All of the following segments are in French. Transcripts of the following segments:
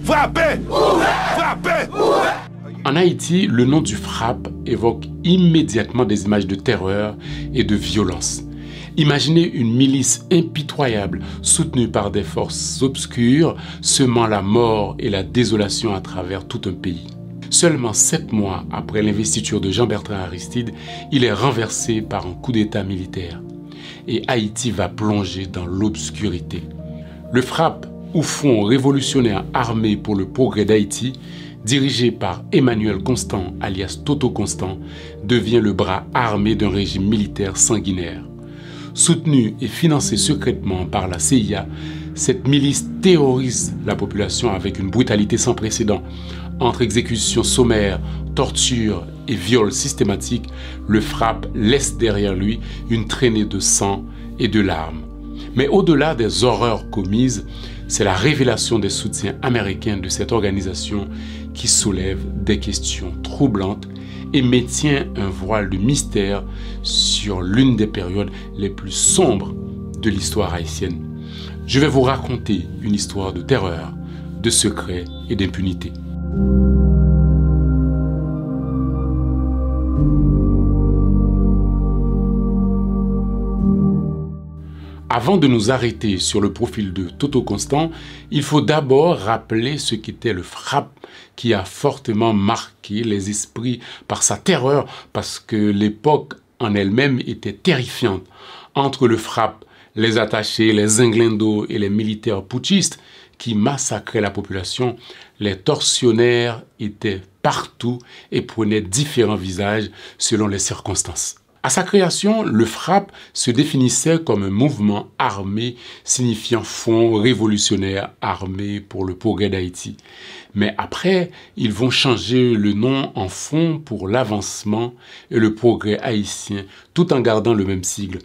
Frappez Frappez En Haïti, le nom du frappe évoque immédiatement des images de terreur et de violence. Imaginez une milice impitoyable soutenue par des forces obscures semant la mort et la désolation à travers tout un pays. Seulement sept mois après l'investiture de Jean-Bertrand Aristide, il est renversé par un coup d'État militaire. Et Haïti va plonger dans l'obscurité. Le frappe ou Front révolutionnaire armé pour le progrès d'Haïti, dirigé par Emmanuel Constant, alias Toto Constant, devient le bras armé d'un régime militaire sanguinaire. Soutenu et financé secrètement par la CIA, cette milice terrorise la population avec une brutalité sans précédent. Entre exécutions sommaires, tortures et viols systématiques, le frappe laisse derrière lui une traînée de sang et de larmes. Mais au-delà des horreurs commises, c'est la révélation des soutiens américains de cette organisation qui soulève des questions troublantes et maintient un voile de mystère sur l'une des périodes les plus sombres de l'histoire haïtienne. Je vais vous raconter une histoire de terreur, de secret et d'impunité. Avant de nous arrêter sur le profil de Toto Constant, il faut d'abord rappeler ce qu'était le frappe qui a fortement marqué les esprits par sa terreur parce que l'époque en elle-même était terrifiante. Entre le frappe, les attachés, les inglendo et les militaires putschistes qui massacraient la population, les torsionnaires étaient partout et prenaient différents visages selon les circonstances. À sa création, le FRAP se définissait comme un mouvement armé signifiant fonds révolutionnaire armé pour le progrès d'Haïti. Mais après, ils vont changer le nom en fonds pour l'avancement et le progrès haïtien, tout en gardant le même sigle.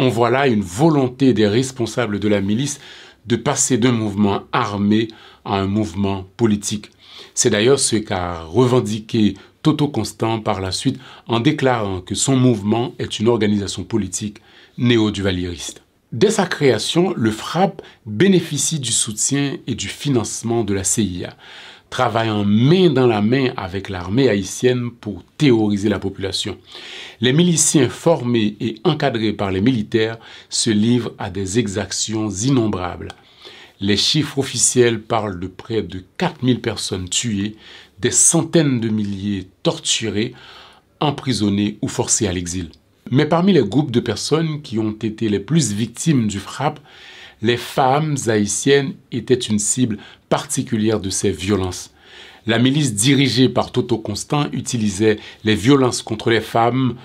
On voit là une volonté des responsables de la milice de passer d'un mouvement armé à un mouvement politique. C'est d'ailleurs ce qu'a revendiqué Toto Constant par la suite en déclarant que son mouvement est une organisation politique néo-duvalieriste. Dès sa création, le FRAP bénéficie du soutien et du financement de la CIA, travaillant main dans la main avec l'armée haïtienne pour terroriser la population. Les miliciens formés et encadrés par les militaires se livrent à des exactions innombrables. Les chiffres officiels parlent de près de 4000 personnes tuées, des centaines de milliers torturées, emprisonnées ou forcées à l'exil. Mais parmi les groupes de personnes qui ont été les plus victimes du frappe, les femmes haïtiennes étaient une cible particulière de ces violences. La milice dirigée par Toto Constant utilisait les violences contre les femmes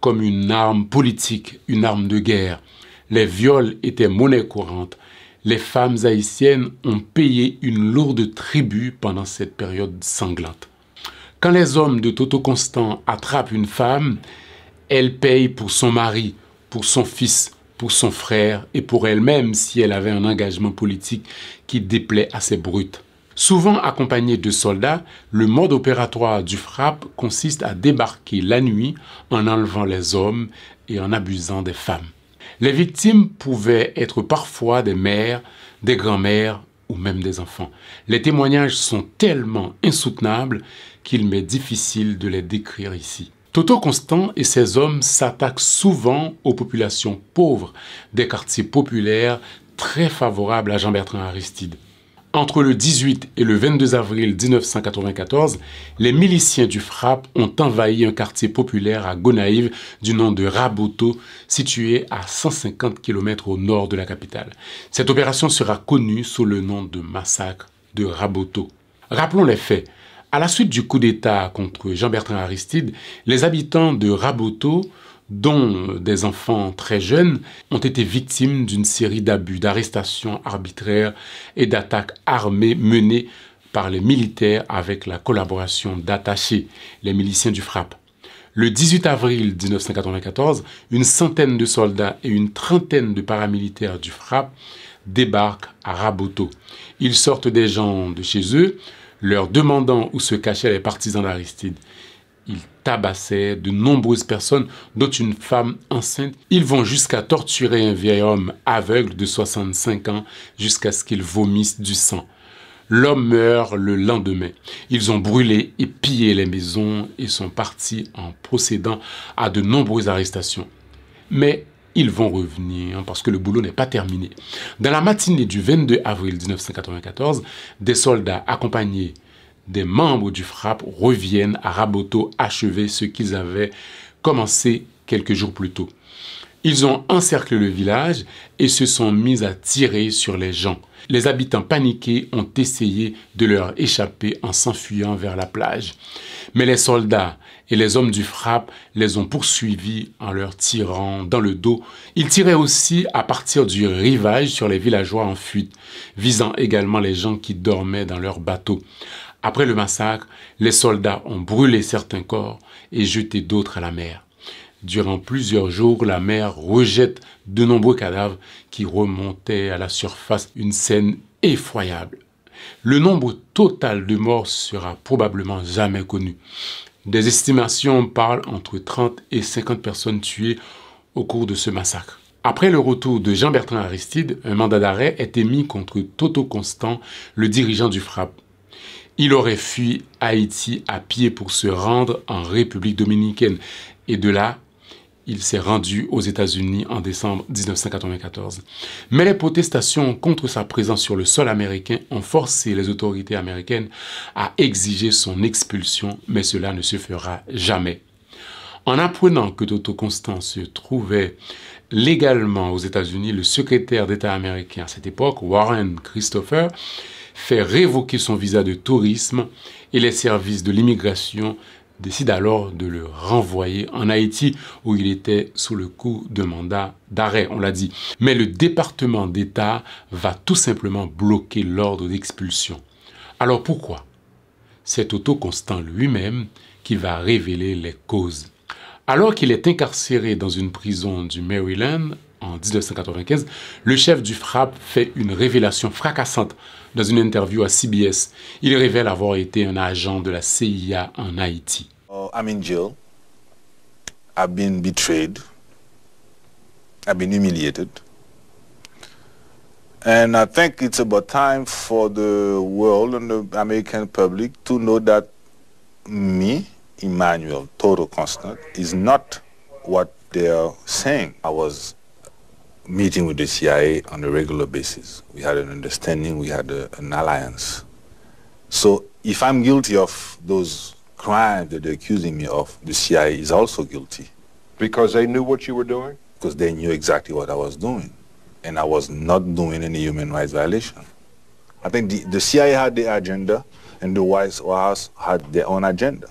comme une arme politique, une arme de guerre. Les viols étaient monnaie courante les femmes haïtiennes ont payé une lourde tribu pendant cette période sanglante. Quand les hommes de Toto Constant attrapent une femme, elle paye pour son mari, pour son fils, pour son frère et pour elle-même si elle avait un engagement politique qui déplaît à ses brutes. Souvent accompagné de soldats, le mode opératoire du frappe consiste à débarquer la nuit en enlevant les hommes et en abusant des femmes. Les victimes pouvaient être parfois des mères, des grands-mères ou même des enfants. Les témoignages sont tellement insoutenables qu'il m'est difficile de les décrire ici. Toto Constant et ses hommes s'attaquent souvent aux populations pauvres des quartiers populaires très favorables à Jean-Bertrand Aristide. Entre le 18 et le 22 avril 1994, les miliciens du FRAP ont envahi un quartier populaire à Gonaïve du nom de Raboto, situé à 150 km au nord de la capitale. Cette opération sera connue sous le nom de massacre de Raboto. Rappelons les faits. À la suite du coup d'État contre Jean-Bertrand Aristide, les habitants de Raboto dont euh, des enfants très jeunes, ont été victimes d'une série d'abus, d'arrestations arbitraires et d'attaques armées menées par les militaires avec la collaboration d'attachés, les miliciens du frappe. Le 18 avril 1994, une centaine de soldats et une trentaine de paramilitaires du FRAP débarquent à Raboto. Ils sortent des gens de chez eux, leur demandant où se cachaient les partisans d'Aristide. Ils tabassaient de nombreuses personnes, dont une femme enceinte. Ils vont jusqu'à torturer un vieil homme aveugle de 65 ans jusqu'à ce qu'il vomisse du sang. L'homme meurt le lendemain. Ils ont brûlé et pillé les maisons et sont partis en procédant à de nombreuses arrestations. Mais ils vont revenir parce que le boulot n'est pas terminé. Dans la matinée du 22 avril 1994, des soldats accompagnés des membres du frappe reviennent à Raboto achever ce qu'ils avaient commencé quelques jours plus tôt. Ils ont encerclé le village et se sont mis à tirer sur les gens. Les habitants paniqués ont essayé de leur échapper en s'enfuyant vers la plage. Mais les soldats et les hommes du frappe les ont poursuivis en leur tirant dans le dos. Ils tiraient aussi à partir du rivage sur les villageois en fuite, visant également les gens qui dormaient dans leurs bateaux. Après le massacre, les soldats ont brûlé certains corps et jeté d'autres à la mer. Durant plusieurs jours, la mer rejette de nombreux cadavres qui remontaient à la surface, une scène effroyable. Le nombre total de morts sera probablement jamais connu. Des estimations parlent entre 30 et 50 personnes tuées au cours de ce massacre. Après le retour de Jean-Bertrand Aristide, un mandat d'arrêt est mis contre Toto Constant, le dirigeant du FRAP, il aurait fui Haïti à pied pour se rendre en République dominicaine. Et de là, il s'est rendu aux États-Unis en décembre 1994. Mais les protestations contre sa présence sur le sol américain ont forcé les autorités américaines à exiger son expulsion, mais cela ne se fera jamais. En apprenant que Toto Constant se trouvait légalement aux États-Unis, le secrétaire d'État américain à cette époque, Warren Christopher, fait révoquer son visa de tourisme et les services de l'immigration décident alors de le renvoyer en Haïti où il était sous le coup de mandat d'arrêt, on l'a dit. Mais le département d'État va tout simplement bloquer l'ordre d'expulsion. Alors pourquoi C'est Otto Constant lui-même qui va révéler les causes. Alors qu'il est incarcéré dans une prison du Maryland, en 1995, le chef du FRAP fait une révélation fracassante dans une interview à CBS. Il révèle avoir été un agent de la CIA en Haïti. Je uh, I'm in jail. I've been betrayed. I've been humiliated. And I think it's about time for the world and the American public to know that me, Emmanuel Toto Constant, is not what they're saying. I was meeting with the CIA on a regular basis. We had an understanding, we had a, an alliance. So if I'm guilty of those crimes that they're accusing me of, the CIA is also guilty. Because they knew what you were doing? Because they knew exactly what I was doing. And I was not doing any human rights violation. I think the, the CIA had their agenda and the White House had their own agenda.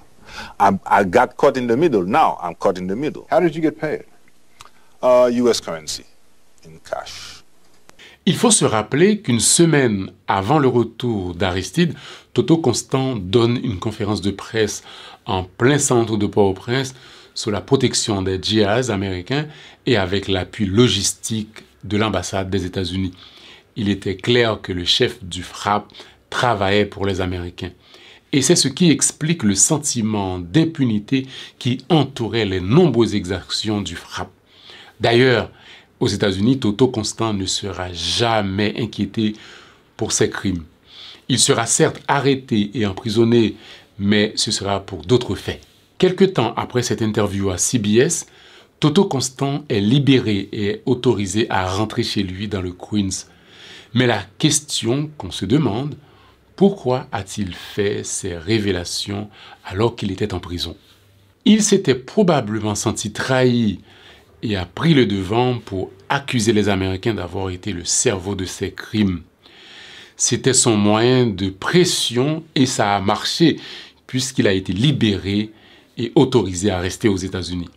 I, I got caught in the middle. Now I'm caught in the middle. How did you get paid? Uh, U.S. currency. Il faut se rappeler qu'une semaine avant le retour d'Aristide, Toto Constant donne une conférence de presse en plein centre de Port-au-Prince sous la protection des djihadistes américains et avec l'appui logistique de l'ambassade des États-Unis. Il était clair que le chef du FRAP travaillait pour les Américains. Et c'est ce qui explique le sentiment d'impunité qui entourait les nombreuses exactions du FRAP. D'ailleurs, aux États-Unis, Toto Constant ne sera jamais inquiété pour ses crimes. Il sera certes arrêté et emprisonné, mais ce sera pour d'autres faits. Quelque temps après cette interview à CBS, Toto Constant est libéré et autorisé à rentrer chez lui dans le Queens. Mais la question qu'on se demande, pourquoi a-t-il fait ces révélations alors qu'il était en prison Il s'était probablement senti trahi et a pris le devant pour accuser les Américains d'avoir été le cerveau de ces crimes. C'était son moyen de pression et ça a marché puisqu'il a été libéré et autorisé à rester aux États-Unis.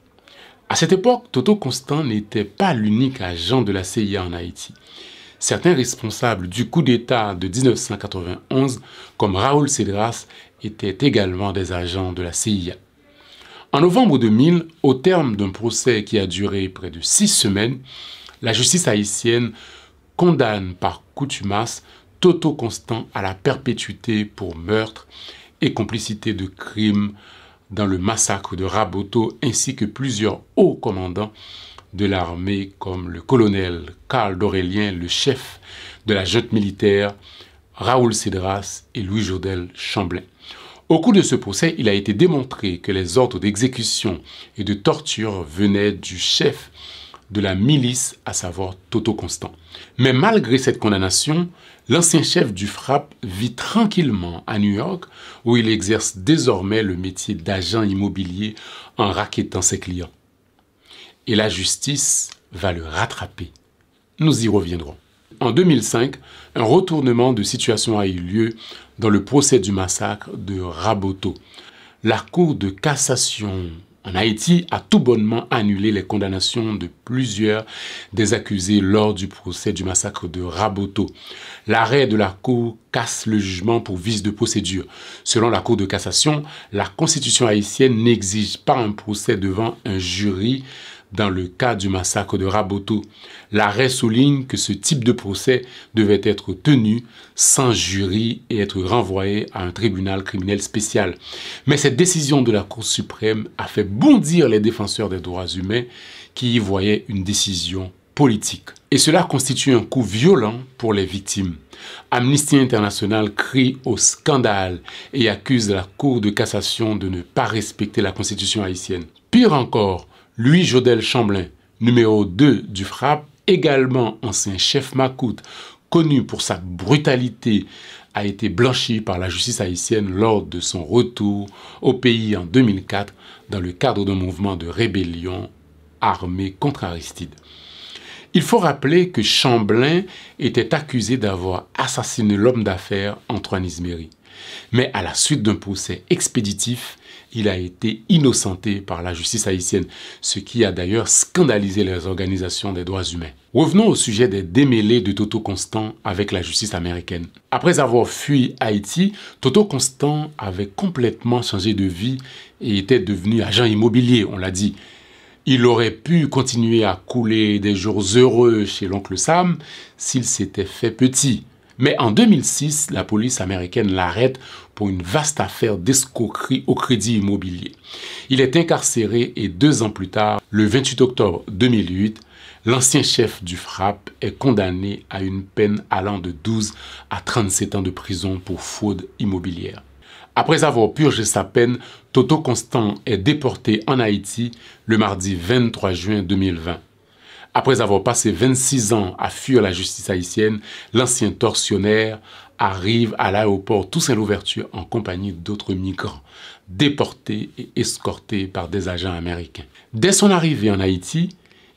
À cette époque, Toto Constant n'était pas l'unique agent de la CIA en Haïti. Certains responsables du coup d'État de 1991, comme Raoul Cédras, étaient également des agents de la CIA. En novembre 2000, au terme d'un procès qui a duré près de six semaines, la justice haïtienne condamne par coutumas Toto Constant à la perpétuité pour meurtre et complicité de crimes dans le massacre de Raboto ainsi que plusieurs hauts commandants de l'armée comme le colonel Karl Dorélien, le chef de la junte militaire, Raoul Cédras et Louis Jodel Chamblain. Au cours de ce procès, il a été démontré que les ordres d'exécution et de torture venaient du chef de la milice, à savoir Toto Constant. Mais malgré cette condamnation, l'ancien chef du FRAP vit tranquillement à New York, où il exerce désormais le métier d'agent immobilier en raquettant ses clients. Et la justice va le rattraper. Nous y reviendrons. En 2005, un retournement de situation a eu lieu dans le procès du massacre de Raboto. La Cour de cassation en Haïti a tout bonnement annulé les condamnations de plusieurs des accusés lors du procès du massacre de Raboto. L'arrêt de la Cour casse le jugement pour vice de procédure. Selon la Cour de cassation, la Constitution haïtienne n'exige pas un procès devant un jury dans le cas du massacre de Raboto. L'arrêt souligne que ce type de procès devait être tenu sans jury et être renvoyé à un tribunal criminel spécial. Mais cette décision de la Cour suprême a fait bondir les défenseurs des droits humains qui y voyaient une décision politique. Et cela constitue un coup violent pour les victimes. Amnesty International crie au scandale et accuse la Cour de cassation de ne pas respecter la Constitution haïtienne. Pire encore, Louis Jodel Chamblin, numéro 2 du FRAP, également ancien chef Makout, connu pour sa brutalité, a été blanchi par la justice haïtienne lors de son retour au pays en 2004 dans le cadre d'un mouvement de rébellion armée contre Aristide. Il faut rappeler que Chamblin était accusé d'avoir assassiné l'homme d'affaires Antoine Ismeri. Mais à la suite d'un procès expéditif, il a été innocenté par la justice haïtienne, ce qui a d'ailleurs scandalisé les organisations des droits humains. Revenons au sujet des démêlés de Toto Constant avec la justice américaine. Après avoir fui Haïti, Toto Constant avait complètement changé de vie et était devenu agent immobilier, on l'a dit. Il aurait pu continuer à couler des jours heureux chez l'oncle Sam s'il s'était fait petit. Mais en 2006, la police américaine l'arrête pour une vaste affaire d'escroquerie au crédit immobilier. Il est incarcéré et deux ans plus tard, le 28 octobre 2008, l'ancien chef du FRAP est condamné à une peine allant de 12 à 37 ans de prison pour fraude immobilière. Après avoir purgé sa peine, Toto Constant est déporté en Haïti le mardi 23 juin 2020. Après avoir passé 26 ans à fuir la justice haïtienne, l'ancien tortionnaire arrive à l'aéroport Toussaint Louverture en compagnie d'autres migrants, déportés et escortés par des agents américains. Dès son arrivée en Haïti,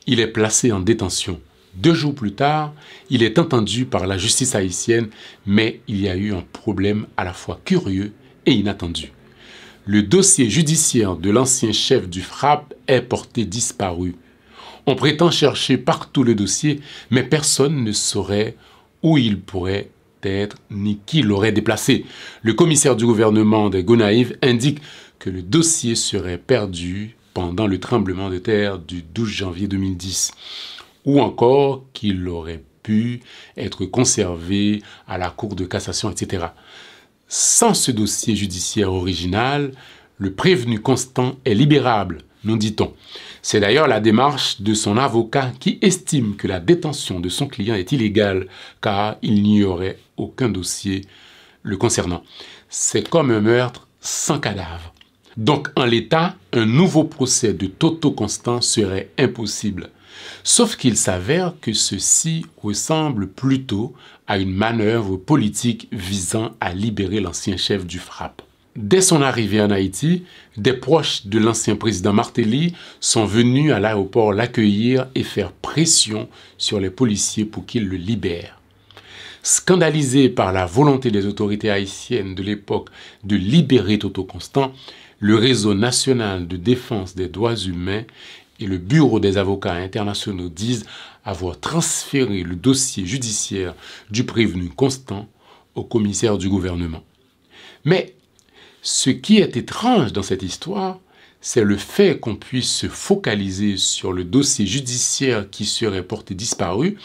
il est placé en détention. Deux jours plus tard, il est entendu par la justice haïtienne, mais il y a eu un problème à la fois curieux et inattendu. Le dossier judiciaire de l'ancien chef du FRAP est porté disparu. On prétend chercher partout le dossier, mais personne ne saurait où il pourrait être ni qui l'aurait déplacé. Le commissaire du gouvernement de Gonaïves indique que le dossier serait perdu pendant le tremblement de terre du 12 janvier 2010, ou encore qu'il aurait pu être conservé à la Cour de cassation, etc. Sans ce dossier judiciaire original, le prévenu constant est libérable, nous dit-on. C'est d'ailleurs la démarche de son avocat qui estime que la détention de son client est illégale car il n'y aurait aucun dossier le concernant. C'est comme un meurtre sans cadavre. Donc en l'état, un nouveau procès de Toto Constant serait impossible. Sauf qu'il s'avère que ceci ressemble plutôt à une manœuvre politique visant à libérer l'ancien chef du frappe. Dès son arrivée en Haïti, des proches de l'ancien président Martelly sont venus à l'aéroport l'accueillir et faire pression sur les policiers pour qu'ils le libèrent. Scandalisé par la volonté des autorités haïtiennes de l'époque de libérer Toto Constant, le Réseau national de défense des droits humains et le Bureau des avocats internationaux disent avoir transféré le dossier judiciaire du prévenu Constant au commissaire du gouvernement. Mais ce qui est étrange dans cette histoire, c'est le fait qu'on puisse se focaliser sur le dossier judiciaire qui serait porté disparu,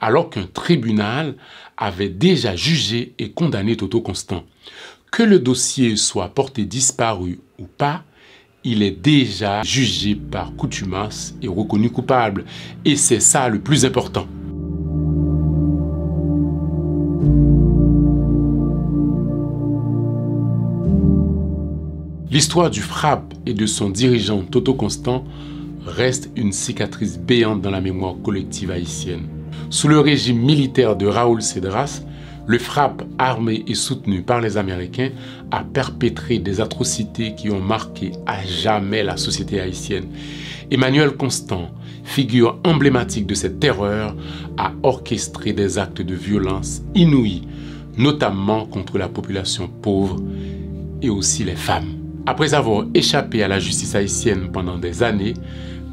alors qu'un tribunal avait déjà jugé et condamné Toto Constant. Que le dossier soit porté disparu ou pas, il est déjà jugé par Coutumas et reconnu coupable. Et c'est ça le plus important. L'histoire du frappe et de son dirigeant Toto Constant reste une cicatrice béante dans la mémoire collective haïtienne. Sous le régime militaire de Raoul Cédras, le frappe armé et soutenu par les Américains, a perpétré des atrocités qui ont marqué à jamais la société haïtienne. Emmanuel Constant, figure emblématique de cette terreur, a orchestré des actes de violence inouïs, notamment contre la population pauvre et aussi les femmes. Après avoir échappé à la justice haïtienne pendant des années,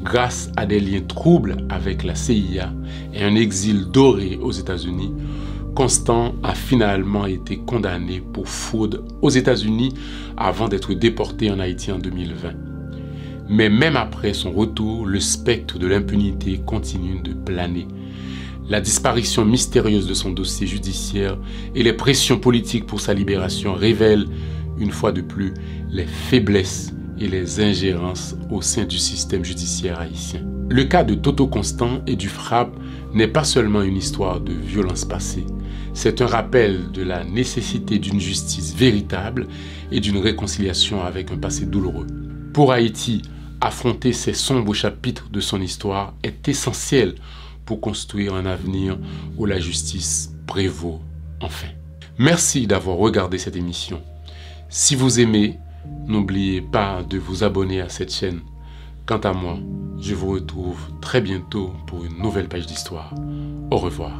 grâce à des liens troubles avec la CIA et un exil doré aux États-Unis, Constant a finalement été condamné pour fraude aux États-Unis avant d'être déporté en Haïti en 2020. Mais même après son retour, le spectre de l'impunité continue de planer. La disparition mystérieuse de son dossier judiciaire et les pressions politiques pour sa libération révèlent une fois de plus, les faiblesses et les ingérences au sein du système judiciaire haïtien. Le cas de Toto Constant et du Frappe n'est pas seulement une histoire de violence passée, c'est un rappel de la nécessité d'une justice véritable et d'une réconciliation avec un passé douloureux. Pour Haïti, affronter ces sombres chapitres de son histoire est essentiel pour construire un avenir où la justice prévaut enfin. Merci d'avoir regardé cette émission. Si vous aimez, n'oubliez pas de vous abonner à cette chaîne. Quant à moi, je vous retrouve très bientôt pour une nouvelle page d'histoire. Au revoir.